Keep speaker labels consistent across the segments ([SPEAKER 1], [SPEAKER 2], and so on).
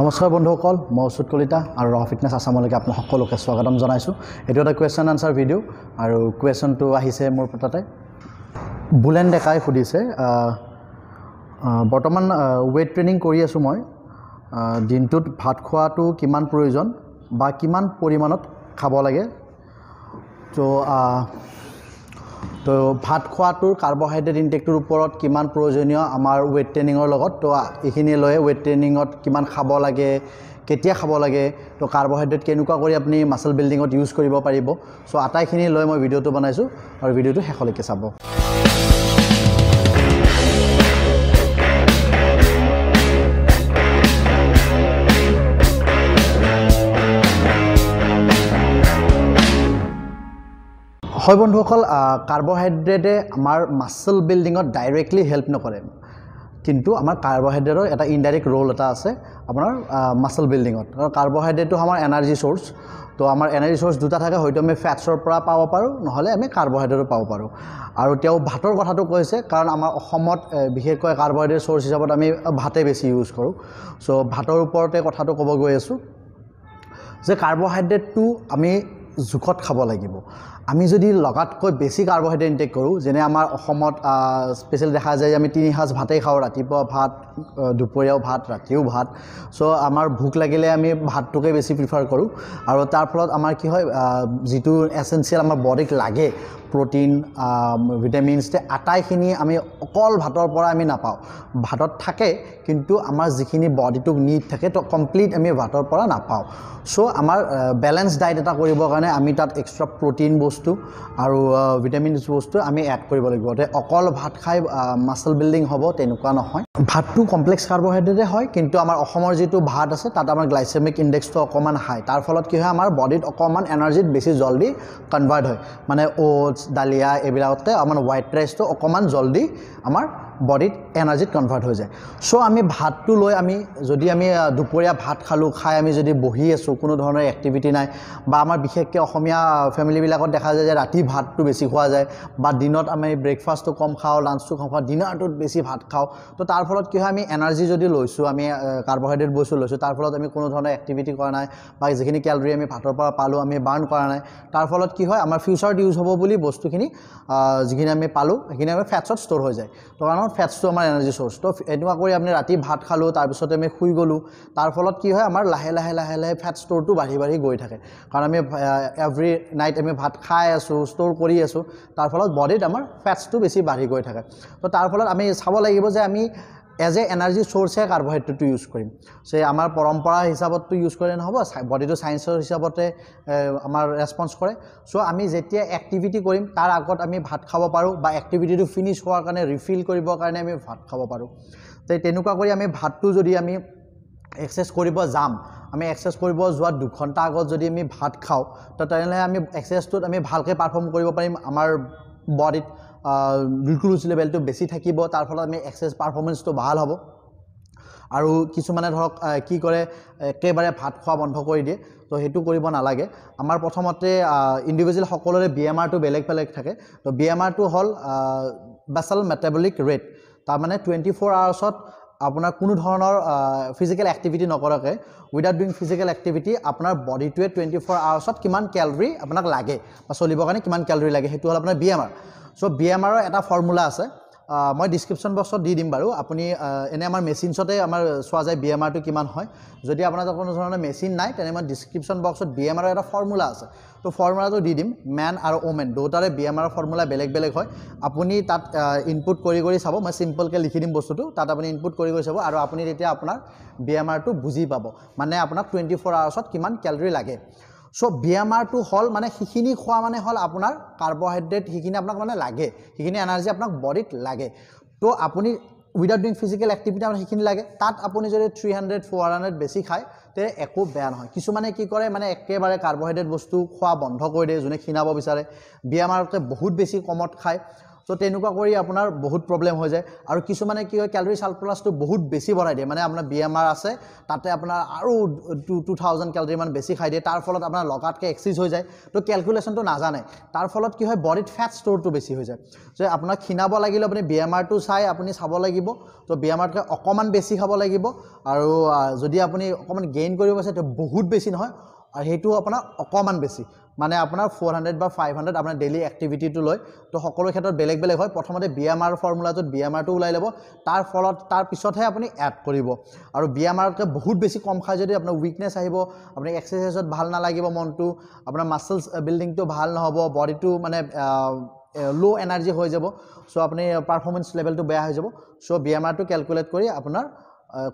[SPEAKER 1] নমস্কাৰ বন্ধুসকল মই অচ্যুত কলিতা আৰু ৰ ফিটনেছ আছামলৈকে আপোনাক সকলোকে স্বাগতম জনাইছোঁ এইটো এটা কুৱেশ্যন আনচাৰ ভিডিঅ' আৰু কুৱেশ্যনটো আহিছে মোৰ তাতে বুলেন ডেকাই সুধিছে বৰ্তমান ৱেইট ট্ৰেইনিং কৰি আছোঁ মই দিনটোত ভাত খোৱাটো কিমান প্ৰয়োজন বা কিমান পৰিমাণত খাব লাগে ত' তো ভাত খোৱাটোৰ কাৰ্বহাইড্ৰেট ইনটেকটোৰ ওপৰত কিমান প্ৰয়োজনীয় আমাৰ ৱেইট ট্ৰেইনিঙৰ লগত তো এইখিনি লৈ ৱেইট ট্ৰেইনিঙত কিমান খাব লাগে কেতিয়া খাব লাগে তো কাৰ্বহাইড্ৰেট কেনেকুৱা কৰি আপুনি মাছল বিল্ডিঙত ইউজ কৰিব পাৰিব চ' আটাইখিনি লৈ মই ভিডিঅ'টো বনাইছোঁ আৰু ভিডিঅ'টো শেষলৈকে চাব হয় বন্ধুসকল কাৰ্বহাইড্ৰেটে আমাৰ মাছল বিল্ডিঙত ডাইৰেক্টলি হেল্প নকৰে কিন্তু আমাৰ কাৰ্বহাইড্ৰেটৰ এটা ইনডাইৰেক্ট ৰোল এটা আছে আপোনাৰ মাছল বিল্ডিঙত আৰু কাৰ্বহাইড্ৰেটটো আমাৰ এনাৰ্জি চ'ৰ্চ তো আমাৰ এনাৰ্জি চ'ৰ্চ দুটা থাকে হয়তো আমি ফেটছৰ পৰা পাব পাৰোঁ নহ'লে আমি কাৰ্বহাইড্ৰেটো পাব পাৰোঁ আৰু তেওঁ ভাতৰ কথাটো কৈছে কাৰণ আমাৰ অসমত বিশেষকৈ কাৰ্বহাইড্ৰেট চ'ৰ্চ হিচাপত আমি ভাতেই বেছি ইউজ কৰোঁ চ' ভাতৰ ওপৰতে কথাটো ক'ব গৈ আছোঁ যে কাৰ্বহাইড্ৰেটটো আমি জোখত খাব লাগিব আমি যদি লগাতকৈ বেছি কাৰ্বহাইড্ৰেট ইনটেক কৰোঁ যেনে আমাৰ অসমত স্পেচিয়েল দেখা যায় যে আমি তিনিসাঁজ ভাতেই খাওঁ ৰাতিপুৱা ভাত দুপৰীয়াও ভাত ৰাতিও ভাত চ' আমাৰ ভোক লাগিলে আমি ভাতটোকে বেছি প্ৰিফাৰ কৰোঁ আৰু তাৰ ফলত আমাৰ কি হয় যিটো এচেঞ্চিয়েল আমাৰ বডিক লাগে প্ৰটিন ভিটামিনছ তে আটাইখিনি আমি অকল ভাতৰ পৰা আমি নাপাওঁ ভাতত থাকে কিন্তু আমাৰ যিখিনি বডিটোক নিড থাকে তো কমপ্লিট আমি ভাতৰ পৰা নাপাওঁ চ' আমাৰ বেলেঞ্চ ডায়েট এটা কৰিবৰ কাৰণে আমি তাত এক্সট্ৰা প্ৰটিন বস্তু আৰু ভিটামিনছ বস্তু আমি এড কৰিব লাগিব তে অকল ভাত খাই মাছল বিল্ডিং হ'ব তেনেকুৱা নহয় ভাতটো কমপ্লেক্স কাৰ্বহাইড্ৰেটে হয় কিন্তু আমাৰ অসমৰ যিটো ভাত আছে তাত আমাৰ গ্লাইচেমিক ইণ্ডেক্সটো অকণমান হাই তাৰ ফলত কি হয় আমাৰ বডিত অকণমান এনাৰ্জিত বেছি জলদি কনভাৰ্ট হয় মানে অ'টছ দালিয়া এইবিলাকতে আমাৰ হোৱাইট ৰাইচটো অকণমান জলদি আমাৰ বডিত এনাৰ্জিত কনভাৰ্ট হৈ যায় চ' আমি ভাতটো লৈ আমি যদি আমি দুপৰীয়া ভাত খালোঁ খাই আমি যদি বহি আছোঁ কোনো ধৰণৰ এক্টিভিটি নাই বা আমাৰ বিশেষকৈ অসমীয়া ফেমিলিবিলাকত দেখা যায় যে ৰাতি ভাতটো বেছি খোৱা যায় বা দিনত আমি ব্ৰেকফাষ্টটো কম খাওঁ লাঞ্চটো কম খাওঁ ডিনাৰটোত বেছি ভাত খাওঁ তো তাৰ ফলত কি হয় আমি এনাৰ্জি যদি লৈছোঁ আমি কাৰ্বহাইড্ৰেট বস্তু লৈছোঁ তাৰ ফলত আমি কোনো ধৰণৰ এক্টিভিটি কৰা নাই বা যিখিনি কেলৰি আমি ভাতৰ পৰা পালোঁ আমি বাৰ্ণ কৰা নাই তাৰ ফলত কি হয় আমাৰ ফিউচাৰত ইউজ হ'ব বুলি বস্তুখিনি যিখিনি আমি পালোঁ সেইখিনি আমি ফেটছত ষ্ট'ৰ হৈ যায় তো কাৰণ কাৰণ ফেটছটো আমাৰ এনাৰ্জি চ'ৰ্চ তো এনেকুৱা কৰি আমি ৰাতি ভাত খালোঁ তাৰপিছতে আমি শুই গ'লোঁ তাৰ ফলত কি হয় আমাৰ লাহে লাহে লাহে লাহে ফেট ষ্ট'ৰটো বাঢ়ি বাঢ়ি গৈ থাকে কাৰণ আমি এভৰি নাইট আমি ভাত খাই আছোঁ ষ্ট'ৰ কৰি আছোঁ তাৰ ফলত বডিত আমাৰ ফেটছটো বেছি বাঢ়ি গৈ থাকে তো তাৰ ফলত আমি চাব লাগিব যে আমি এজ এ এনাৰ্জি চ'ৰ্চে কাৰ্বহাইড্ৰেটটো ইউজ কৰিম চ' আমাৰ পৰম্পৰা হিচাপতটো ইউজ কৰিলে নহ'ব বডিটো চায়েন্সৰ হিচাপতে আমাৰ ৰেচপন্স কৰে চ' আমি যেতিয়া এক্টিভিটি কৰিম তাৰ আগত আমি ভাত খাব পাৰোঁ বা এক্টিভিটিটো ফিনিছ হোৱাৰ কাৰণে ৰিফিল কৰিবৰ কাৰণে আমি ভাত খাব পাৰোঁ তে তেনেকুৱা কৰি আমি ভাতটো যদি আমি এক্সেছ কৰিব যাম আমি এক্সেছ কৰিব যোৱা দুঘণ্টা আগত যদি আমি ভাত খাওঁ তো তেনেহ'লে আমি এক্সেছটোত আমি ভালকৈ পাৰফৰ্ম কৰিব পাৰিম আমাৰ বডিত ৰিক্ৰুচ লেভেলটো বেছি থাকিব তাৰ ফলত আমি এক্সেছ পাৰফৰ্মেঞ্চটো ভাল হ'ব আৰু কিছুমানে ধৰক কি কৰে একেবাৰে ভাত খোৱা বন্ধ কৰি দিয়ে তো সেইটো কৰিব নালাগে আমাৰ প্ৰথমতে ইণ্ডিভিজুৱেল সকলোৰে বি এম আৰটো বেলেগ বেলেগ থাকে তো বি এম আৰটো হ'ল বেচাল মেটাবলিক ৰেট তাৰমানে টুৱেণ্টি ফ'ৰ আৱাৰ্ছত আপোনাৰ কোনো ধৰণৰ ফিজিকেল এক্টিভিটি নকৰাকৈ উইদাউট ডুইং ফিজিকেল এক্টিভিটি আপোনাৰ বডিটোৱে টুৱেণ্টি ফ'ৰ আৱাৰ্ছত কিমান কেলৰি আপোনাক লাগে বা চলিবৰ কাৰণে কিমান কেলৰি লাগে সেইটো হ'ল আপোনাৰ B M R so' B M আৰৰ এটা ফৰ্মুলা আছে মই ডিছক্ৰিপশ্যন বক্সত দি দিম বাৰু আপুনি এনে আমাৰ মেচিনছতে আমাৰ চোৱা যায় বি এম আৰটো কিমান হয় যদি আপোনাৰ কোনো ধৰণৰ মেচিন নাই তেনে মই ডিছক্ৰিপশ্যন বক্সত বি এম আৰৰ এটা ফৰ্মুলা আছে তো ফৰ্মুলাটো দি দিম মেন আৰু ওমেন দুয়োটাৰে বি এম আৰৰ ফৰ্মুলা বেলেগ বেলেগ হয় আপুনি তাত ইনপুট কৰি কৰি চাব মই চিম্পলকৈ লিখি দিম বস্তুটো তাত আপুনি ইনপুট কৰি কৰি চাব আৰু আপুনি তেতিয়া আপোনাৰ বি এম আৰটো বুজি পাব মানে আপোনাক টুৱেণ্টি ফ'ৰ আৱাৰ্ছত কিমান কেলৰি লাগে চ' বেমাৰটো হ'ল মানে সেইখিনি খোৱা মানে হ'ল আপোনাৰ কাৰ্বহাইড্ৰেট সেইখিনি আপোনাক মানে লাগে সেইখিনি এনাৰ্জি আপোনাক বডিত লাগে ত' আপুনি উইদাউট ডুইং ফিজিকেল এক্টিভিটি আপোনাক সেইখিনি লাগে তাত আপুনি যদি থ্ৰী হাণ্ড্ৰেড ফ'ৰ হাণ্ড্ৰেড বেছি খায় তে একো বেয়া নহয় কিছুমানে কি কৰে মানে একেবাৰে কাৰ্বহাইড্ৰেট বস্তু খোৱা বন্ধ কৰি দিয়ে যোনে খীণাব বিচাৰে বেমাৰতকৈ বহুত বেছি কমত খায় চ' তেনেকুৱা কৰি আপোনাৰ বহুত প্ৰব্লেম হৈ যায় আৰু কিছুমানে কি হয় কেলৰি চালপ্লাছটো বহুত বেছি বঢ়াই দিয়ে মানে আপোনাৰ বি এম আৰ আছে তাতে আপোনাৰ আৰু টু টু থাউজেণ্ড কেলৰিমান বেছি খাই দিয়ে তাৰ ফলত আপোনাৰ লগাতকৈ এক্সিজ হৈ যায় ত' কেলকুলেশ্যনটো নাজানে তাৰ ফলত কি হয় বডিত ফেট ষ্ট'ৰটো বেছি হৈ যায় যে আপোনাক খীণাব লাগিলে আপুনি বি এম আৰটো চাই আপুনি চাব লাগিব ত' বি এম আৰতকৈ অকণমান বেছি খাব লাগিব আৰু যদি আপুনি অকণমান গেইন কৰিব পাৰিছে তো বহুত বেছি নহয় আৰু সেইটো আপোনাৰ অকণমান বেছি মানে আপোনাৰ ফ'ৰ হাণ্ড্ৰেড বা ফাইভ হাণ্ড্ৰেড আপোনাৰ ডেইলি এক্টিভিটিটো লৈ তো সকলো ক্ষেত্ৰত বেলেগ বেলেগ হয় প্ৰথমতে বি এম আৰ ফৰ্মুলাটোত বি এম আৰটো ওলাই ল'ব তাৰ ফলত তাৰ পিছতহে আপুনি এড কৰিব আৰু বি এম আৰতকৈ বহুত বেছি কম খাই যদি আপোনাৰ উইকনেছ আহিব আপুনি এক্সাৰচাইজত ভাল নালাগিব মনটো আপোনাৰ মাছলছ বিল্ডিংটো ভাল নহ'ব বডিটো মানে ল' এনাৰ্জি হৈ যাব চ' আপুনি পাৰফৰ্মেঞ্চ লেভেলটো বেয়া হৈ যাব চ' বি এম আৰটো কেলকুলেট কৰি আপোনাৰ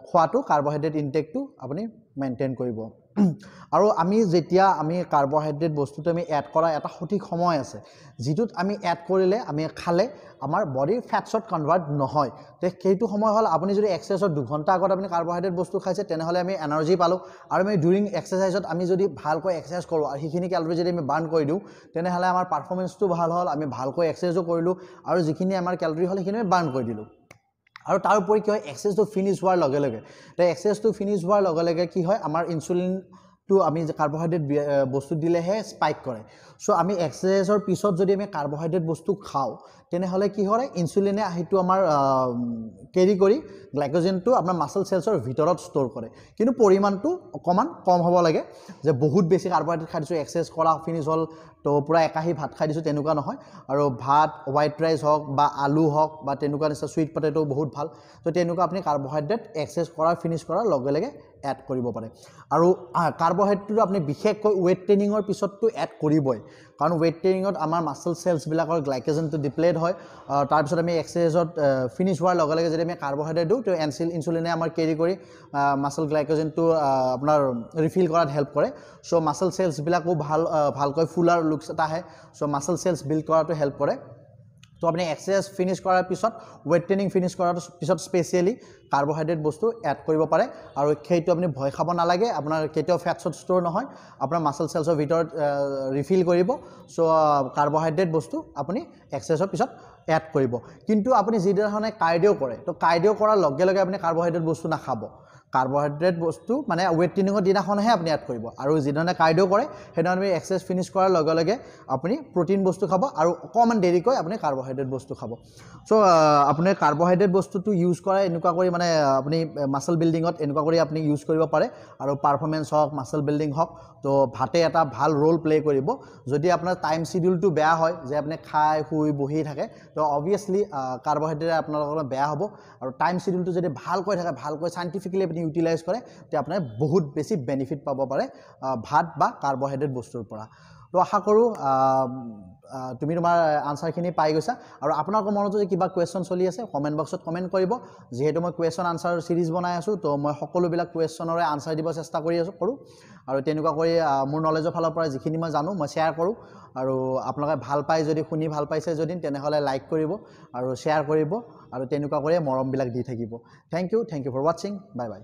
[SPEAKER 1] খোৱাটো কাৰ্বহাইড্ৰেট ইনটেকটো আপুনি মেইনটেইন কৰিব আৰু আমি যেতিয়া আমি কাৰ্বহাইড্ৰেট বস্তুটো আমি এড কৰা এটা সঠিক সময় আছে যিটোত আমি এড কৰিলে আমি খালে আমাৰ বডিৰ ফেটছত কনভাৰ্ট নহয় তে সেইটো সময় হ'ল আপুনি যদি এক্সাৰচাইজত দুঘণ্টা আগত আপুনি কাৰ্বহাইড্ৰেট বস্তু খাইছে তেনেহ'লে আমি এনাৰ্জি পালোঁ আৰু আমি ডিউৰিং এক্সাৰচাইজত আমি যদি ভালকৈ এক্সাৰচাইজ কৰোঁ আৰু সেইখিনি কেলৰি যদি আমি বাৰ্ণ কৰি দিওঁ তেনেহ'লে আমাৰ পাৰফৰ্মেঞ্চটো ভাল হ'ল আমি ভালকৈ এক্সাৰচাইজো কৰিলোঁ আৰু যিখিনি আমাৰ কেলৰি হ'ল সেইখিনি আমি বাৰ্ণ কৰি দিলোঁ আৰু তাৰ উপৰি কি হয় এক্সেছটো ফিনিছ হোৱাৰ লগে লগে এক্সেছটো ফিনিছ হোৱাৰ লগে লগে কি হয় আমাৰ ইনচুলিনটো আমি কাৰ্বহাইড্ৰেট বস্তু দিলেহে স্পাইক কৰে চ' আমি এক্সেছৰ পিছত যদি আমি কাৰ্বহাইড্ৰেট বস্তু খাওঁ তেনেহ'লে কি হয় ইনচুলিনে সেইটো আমাৰ কেৰি কৰি গ্লাইক'জেনটো আপোনাৰ মাছল চেলছৰ ভিতৰত ষ্ট'ৰ কৰে কিন্তু পৰিমাণটো অকণমান কম হ'ব লাগে যে বহুত বেছি কাৰ্বহাইড্ৰেট খাই দিছোঁ এক্সেছ কৰা ফিনিছ হ'ল তো পূৰা একাহী ভাত খাই দিছোঁ তেনেকুৱা নহয় আৰু ভাত হোৱাইট ৰাইচ হওক বা আলু হওক বা তেনেকুৱা নিচিনা চুইট পটেটো বহুত ভাল ত' তেনেকুৱা আপুনি কাৰ্বহাইড্ৰেট এক্সেছ কৰা ফিনিছ কৰাৰ লগে লগে এড কৰিব পাৰে আৰু কাৰ্বহাইড্ৰেটটো আপুনি বিশেষকৈ ৱেইট ট্ৰেইনিঙৰ পিছততো এড কৰিবই কাৰণ ৱেইট ট্ৰেইনিঙত আমাৰ মাছল চেলছবিলাকৰ গ্লাইকেজনটো ডিপ্লেড হয় তাৰপিছত আমি এক্সাৰচাইজত ফিনিছ হোৱাৰ লগে লগে যদি আমি কাৰ্বহাইড্ৰেট দিওঁ তো এনচিল ইনচুলিনে আমাৰ কেৰি কৰি মাছল গ্লাইক'জেনটো আপোনাৰ ৰিফিল কৰাত হেল্প কৰে চ' মাছল চেলছবিলাকো ভাল ভালকৈ ফুলাৰ লুকছ এটা আহে চ' মাছল চেলছ বিল্ড কৰাটো হেল্প কৰে তো আপুনি এক্সাৰচাইজ ফিনিছ কৰাৰ পিছত ওয়েট ট্ৰেইনিং ফিনিছ কৰাৰ পিছত স্পেচিয়েলি কাৰ্বহাইড্ৰেট বস্তু এড কৰিব পাৰে আৰু সেইটো আপুনি ভয় খাব নালাগে আপোনাৰ কেতিয়াও ফেটছত ষ্ট'ৰ নহয় আপোনাৰ মাসল চেলছৰ ভিতৰত ৰিফিল কৰিব চ' কাৰ্বহাইড্ৰেট বস্তু আপুনি এক্সাৰচাইজৰ পিছত এড কৰিব কিন্তু আপুনি যে ধৰনেৰ কাৰ্ডিও কৰে তো কাৰ্ডিঅ' কৰাৰ লগে লগে আপুনি কাৰ্বহাইড্ৰেট বস্তু নাখাব কাৰ্বহাইড্ৰেট বস্তু মানে ৱেইট ট্ৰেইনিঙৰ দিনাখনহে আপুনি এড কৰিব আৰু যিধৰণে কাৰ্ডিঅ' কৰে সেইধৰণে আমি এক্সাৰচাইজ ফিনিছ কৰাৰ লগে লগে আপুনি প্ৰটিন বস্তু খাব আৰু অকণমান দেৰিকৈ আপুনি কাৰ্বহাইড্ৰেট বস্তু খাব চ' আপুনি কাৰ্বহাইড্ৰেট বস্তুটো ইউজ কৰা এনেকুৱা কৰি মানে আপুনি মাছল বিল্ডিঙত এনেকুৱা কৰি আপুনি ইউজ কৰিব পাৰে আৰু পাৰফৰ্মেঞ্চ হওক মাছল বিল্ডিং হওক তো ভাতে এটা ভাল ৰ'ল প্লে কৰিব যদি আপোনাৰ টাইম চিডিউলটো বেয়া হয় যে আপুনি খাই শুই বহি থাকে তো অবভিয়াছলি কাৰ্বহাইড্ৰেট আপোনালোকৰ বেয়া হ'ব আৰু টাইম চিডিউলটো যদি ভালকৈ থাকে ভালকৈ চাইণ্টিফিকেলি এইখিনি ইউটিলাইজ কৰে তে আপোনাৰ বহুত বেছি বেনিফিট পাব পাৰে ভাত বা কাৰ্বহাইড্ৰেট বস্তুৰ পৰা তো আশা কৰোঁ তুমি তোমাৰ আনচাৰখিনি পাই গৈছা আৰু আপোনালোকৰ মনত যদি কিবা কুৱেশ্যন চলি আছে কমেণ্ট বক্সত কমেণ্ট কৰিব যিহেতু মই কুৱেশ্যন আনচাৰ ছিৰিজ বনাই আছোঁ তো মই সকলোবিলাক কুৱেশ্যনৰে আনচাৰ দিব চেষ্টা কৰি আছোঁ কৰোঁ আৰু তেনেকুৱা কৰি মোৰ নলেজৰ ফালৰ পৰা যিখিনি মই জানো মই শ্বেয়াৰ কৰোঁ আৰু আপোনালোকে ভাল পায় যদি শুনি ভাল পাইছে যদি তেনেহ'লে লাইক কৰিব আৰু শ্বেয়াৰ কৰিব আৰু তেনেকুৱা কৰিয়ে মৰমবিলাক দি থাকিব thank you thank you for ৱাটছিং বাই বাই